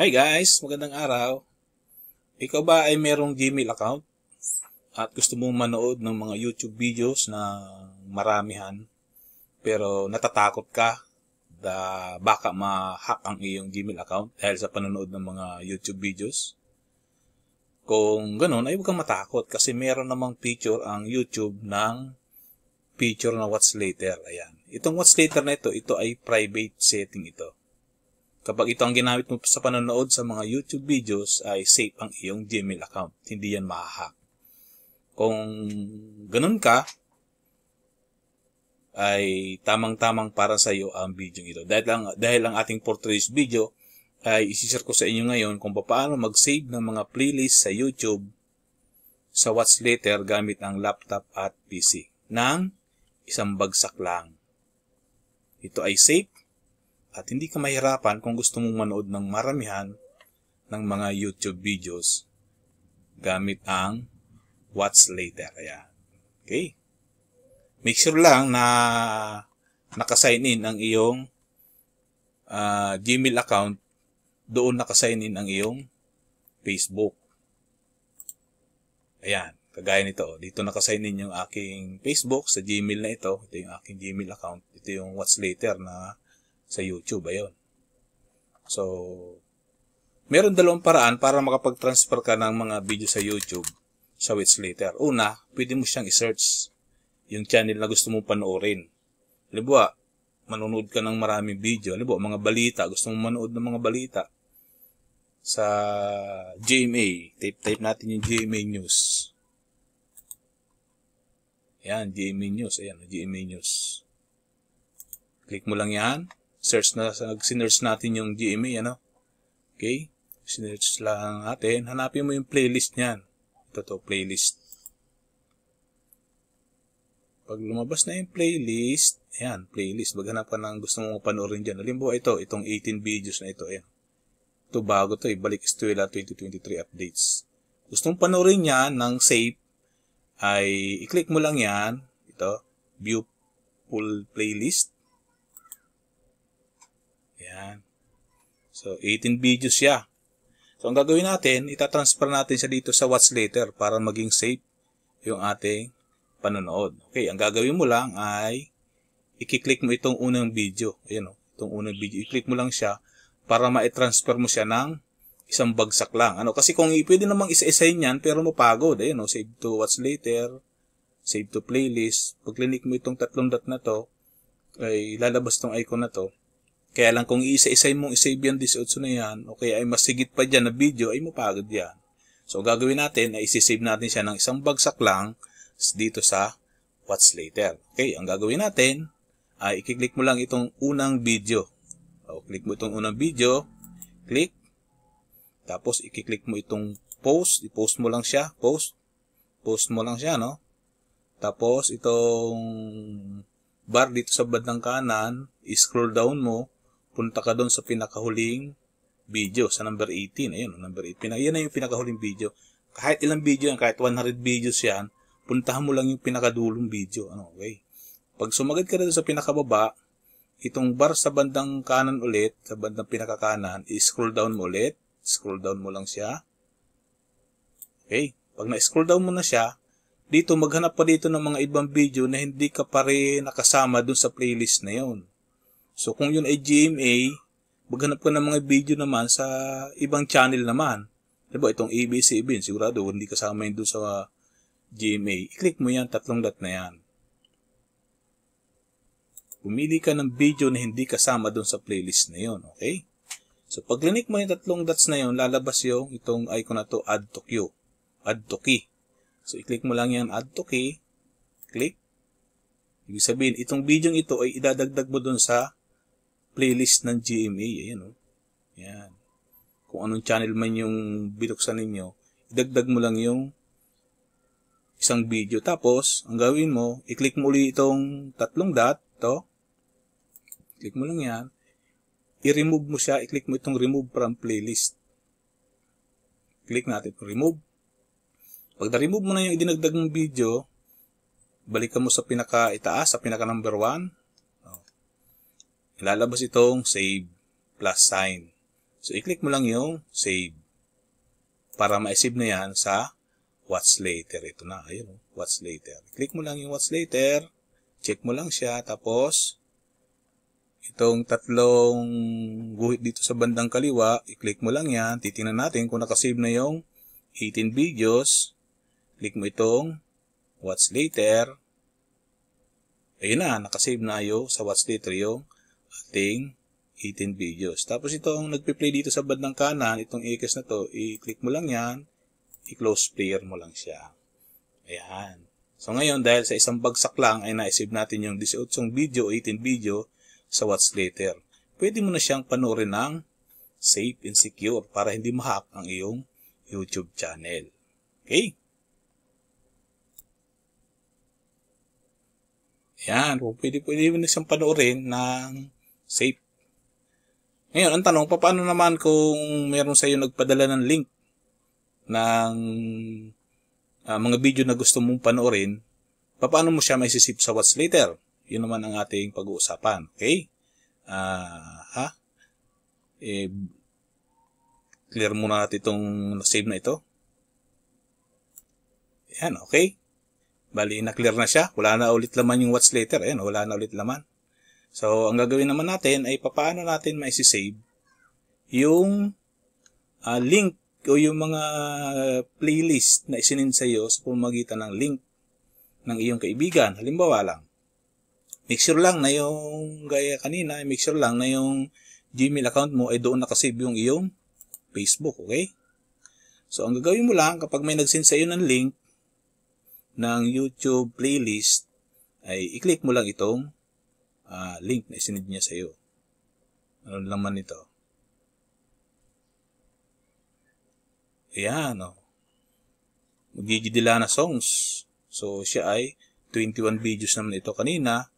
Hey guys, magandang araw. Ikaw ba ay merong Gmail account? At gusto mong manood ng mga YouTube videos na maramihan pero natatakot ka da baka ma-hack ang iyong Gmail account dahil sa panonood ng mga YouTube videos? Kung ganun, ay huwag kang matakot kasi meron namang feature ang YouTube ng feature na what's later. Ayan. Itong what's later na ito, ito ay private setting ito Kapag ito ang ginamit mo sa panonood sa mga YouTube videos, ay safe ang iyong Gmail account. Hindi yan mahahack. Kung ganun ka, ay tamang-tamang para sa iyo ang video ito. Dahil lang, dahil ang ating portrait video ay isishare ko sa inyo ngayon kung paano mag-save ng mga playlist sa YouTube sa watch Later gamit ang laptop at PC ng isang bagsak lang. Ito ay safe at hindi ka mahirapan kung gusto mong manood ng maramihan ng mga YouTube videos gamit ang Watch Later. Ayan. Okay? Make sure lang na nakasign in ang iyong uh, Gmail account doon nakasign in ang iyong Facebook. Ayan. Kagaya nito. Dito nakasign in yung aking Facebook sa Gmail na ito. Ito yung aking Gmail account. Ito yung What's Later na sa YouTube. Ayun. So, meron dalawang paraan para makapag-transfer ka ng mga video sa YouTube sa weeks later. Una, pwede mo siyang i-search yung channel na gusto mong panoorin. Halimbawa, manonood ka ng maraming video. Halimbawa, mga balita. Gusto mong manood ng mga balita sa GMA. Type-type natin yung GMA News. Ayan, GMA News. Ayan, GMA News. Click mo lang yan search na, sinerch natin yung GMA, ano? Okay? Sinerch lang natin. Hanapin mo yung playlist niyan. Ito to, playlist. Pag lumabas na yung playlist, ayan, playlist. Maghanap ka ng gusto mong panoorin dyan. Halimbawa ito, itong 18 videos na ito, ayan. Ito bago to, ibalik Estuela 2023 updates. Gustong panoorin yan ng safe, ay i-click mo lang yan. Ito, view full playlist. Yan. So, 18 videos siya. So, ang gagawin natin, itatransfer natin siya dito sa watch later para maging safe yung ating panonood. Okay, ang gagawin mo lang ay i-click mo itong unang video. Ayan o, oh, itong unang video. I-click mo lang siya para ma-transfer mo siya ng isang bagsak lang. Ano, kasi kung pwede namang isa-assign yan pero mapagod. Ayan o, oh, save to watch later, save to playlist. Pag click mo itong tatlong dot na to, ay lalabas tong icon na to. Kaya lang kung iisa isa-isay mong isave yan 18 na yan, o kaya ay masigit pa dyan na video, ay mapagod yan. So gagawin natin ay isisave natin siya ng isang bagsak lang dito sa What's Later. Okay, ang gagawin natin ay i-click mo lang itong unang video. O, click mo itong unang video, click, tapos i-click mo itong post, i-post mo lang siya, post, post mo lang siya, no? Tapos itong bar dito sa bandang kanan, i-scroll down mo, punta ka doon sa pinakahuling video, sa number 18. Ayun, number 8. Pinak yan na yung pinakahuling video. Kahit ilang video yan, kahit 100 videos yan, puntahan mo lang yung pinakadulong video. Ano, okay? Pag sumagad ka rin sa pinakababa, itong bar sa bandang kanan ulit, sa bandang pinakakanan, i-scroll down mo ulit. Scroll down mo lang siya. Okay? Pag na-scroll down mo na siya, dito maghanap pa dito ng mga ibang video na hindi ka pa rin nakasama dun sa playlist na yon. So kung yun ay GMA, maghanap ka ng mga video naman sa ibang channel naman. Diba itong ABC-CBN, sigurado hindi kasama yun doon sa GMA. I-click mo yan, tatlong dot na yan. Pumili ka ng video na hindi kasama doon sa playlist na yun. Okay? So pag click mo yung tatlong dots na yun, lalabas yung itong icon na to, add to queue. Add to key. So i-click mo lang yan, add to key. Click. Ibig sabihin, itong video ito ay idadagdag mo doon sa playlist ng GMA. Ayan, eh, oh. Ayan. Kung anong channel man yung binuksan ninyo, idagdag mo lang yung isang video. Tapos, ang gawin mo, i-click mo ulit itong tatlong dot. to Click mo lang yan. I-remove mo siya. I-click mo itong remove from playlist. Click natin remove. Pag na-remove mo na yung idinagdag ng video, balikan mo sa pinaka itaas, sa pinaka number 1 lalabas itong save plus sign. So, i-click mo lang yung save para ma-save na yan sa what's later. Ito na, ayun, oh, what's later. Click mo lang yung what's later, check mo lang siya, tapos itong tatlong guhit dito sa bandang kaliwa, i-click mo lang yan, titingnan natin kung nakasave na yung 18 videos, click mo itong what's later, ayun na, nakasave na ayo sa what's later yung existing 18 videos. Tapos ito ang nagpe-play dito sa bandang kanan, itong AKS na to, i-click mo lang yan, i-close player mo lang siya. Ayan. So ngayon, dahil sa isang bagsak lang, ay naisave natin yung 18 video, 18 video sa What's Later. Pwede mo na siyang panoorin ng safe and secure para hindi ma-hack ang iyong YouTube channel. Okay? Ayan, pwede, pwede mo na siyang panoorin ng safe. Ngayon, ang tanong, paano naman kung mayroon sa iyo nagpadala ng link ng uh, mga video na gusto mong panoorin, paano mo siya may sisip sa what's later? Yun naman ang ating pag-uusapan. Okay? Uh, ha? Eh, clear muna natin itong save na ito. Yan, okay. Bali, na-clear na siya. Wala na ulit laman yung what's later. Ayan, wala na ulit laman. So, ang gagawin naman natin ay paano natin maisisave yung uh, link o yung mga playlist na isinin sa iyo sa pamamagitan ng link ng iyong kaibigan. Halimbawa lang, make sure lang na yung gaya kanina, make sure lang na yung Gmail account mo ay doon nakasave yung iyong Facebook, okay? So, ang gagawin mo lang, kapag may nagsend sa iyo ng link ng YouTube playlist, ay i-click mo lang itong uh, link na isinid niya sa iyo. Ano laman nito? Ayan, oh. Magigidila na songs. So, siya ay 21 videos naman ito kanina.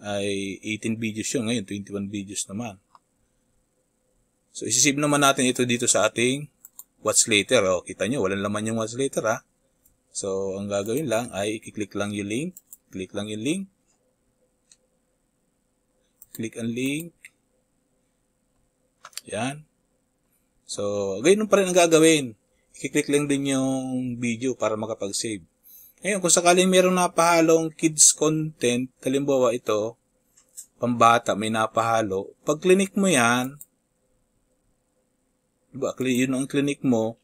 Ay 18 videos yun. Ngayon, 21 videos naman. So, isisave naman natin ito dito sa ating watch later. O, oh, kita nyo, walang laman yung watch later, ha? Ah. So, ang gagawin lang ay i-click lang yung link. Click lang yung link. Click ang link. Yan. So, ganyan pa rin ang gagawin. I-click lang din yung video para makapag-save. Ngayon, kung sakaling mayroong napahalong kids content, kalimbawa ito, pambata, may napahalo, pag clinic mo yan, diba, yun ang clinic mo,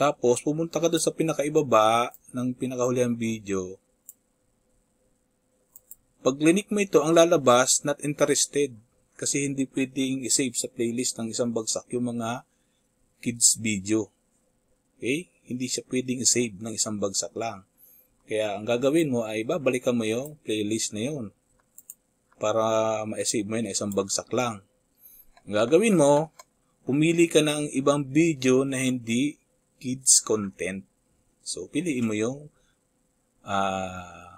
tapos, pumunta ka doon sa pinakaibaba ng pinakahulihang video, pag clinic mo ito, ang lalabas, not interested. Kasi hindi pwedeng isave sa playlist ng isang bagsak yung mga kids video. Okay? Hindi siya pwedeng isave ng isang bagsak lang. Kaya ang gagawin mo ay babalikan mo yung playlist na yun para ma-save mo yun isang bagsak lang. Ang gagawin mo, pumili ka ng ibang video na hindi kids content. So, piliin mo yung uh,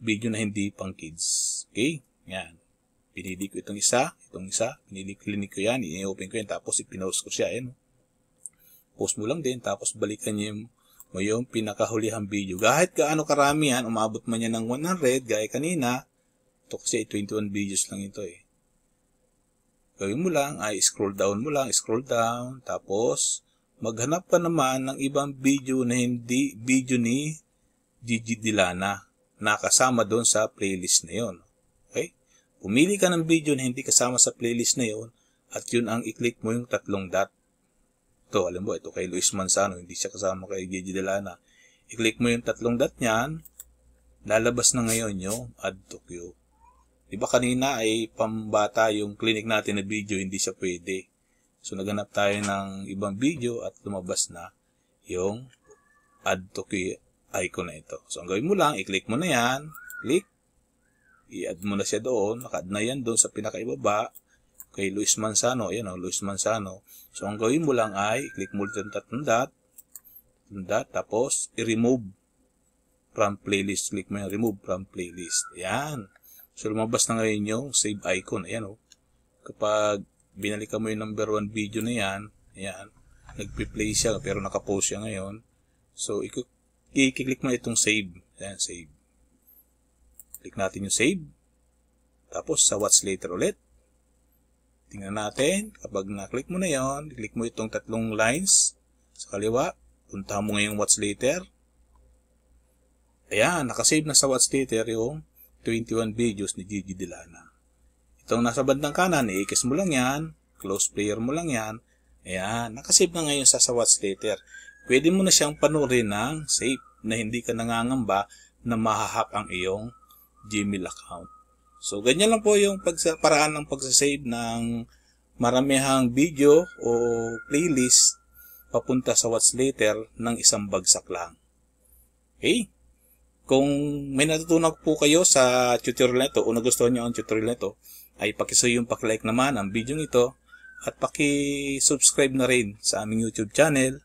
video na hindi pang kids. Okay? Yan. Pinili ko itong isa, itong isa, pinili ko yan, i-open ko yan, tapos ipinost ko siya. Yan. Oh. Post mo lang din, tapos balikan niyo yung, mo yung pinakahulihang video. Kahit gaano karami yan, umabot man yan ng 100, gaya kanina, ito kasi 21 videos lang ito eh. Gawin mo lang, ay ah, scroll down mo lang, scroll down, tapos maghanap ka naman ng ibang video na hindi video ni Gigi Dilana nakasama doon sa playlist na yon. Okay? Pumili ka ng video na hindi kasama sa playlist na yon at yun ang i-click mo yung tatlong dot. Ito, alam mo, ito kay Luis Manzano, hindi siya kasama kay Gigi Delana. I-click mo yung tatlong dot niyan, lalabas na ngayon yung add to queue. Di ba kanina ay pambata yung clinic natin na video, hindi siya pwede. So naganap tayo ng ibang video at lumabas na yung add to queue icon na ito. So, ang gawin mo lang, i-click mo na yan. Click. I-add mo na siya doon. Naka-add na yan doon sa pinakaibaba. Kay Luis Manzano. Ayan o, oh, Luis Manzano. So, ang gawin mo lang ay, i click mo ulit ang tatlong dot. Tapos, i-remove from playlist. Click mo yung remove from playlist. Ayan. So, lumabas na ngayon yung save icon. Ayan o. Oh. Kapag binalikan mo yung number 1 video na yan, ayan, nagpe play siya pero nakapost siya ngayon. So, i-click i-click mo itong save. Ayan, save. Click natin yung save. Tapos sa watch later ulit. Tingnan natin. Kapag na-click mo na yon, click mo itong tatlong lines sa kaliwa. Punta mo ngayong watch later. Ayan, nakasave na sa watch later yung 21 videos ni Gigi Delana. Itong nasa bandang kanan, i-kiss mo lang yan. Close player mo lang yan. Ayan, nakasave na ngayon sa, sa what's later pwede mo na siyang panoorin ng safe na hindi ka nangangamba na mahahack ang iyong Gmail account. So, ganyan lang po yung pagsa paraan ng pagsasave ng maramihang video o playlist papunta sa what's later ng isang bagsak lang. Okay? Kung may natutunan po kayo sa tutorial nito o nagustuhan nyo ang tutorial nito, ay pakiso yung pakilike naman ang video nito at paki-subscribe na rin sa aming YouTube channel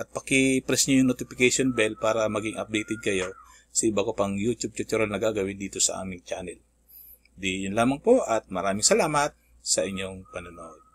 at paki-press niyo yung notification bell para maging updated kayo sa iba ko pang YouTube tutorial na gagawin dito sa aming channel. Di yun lamang po at maraming salamat sa inyong panonood.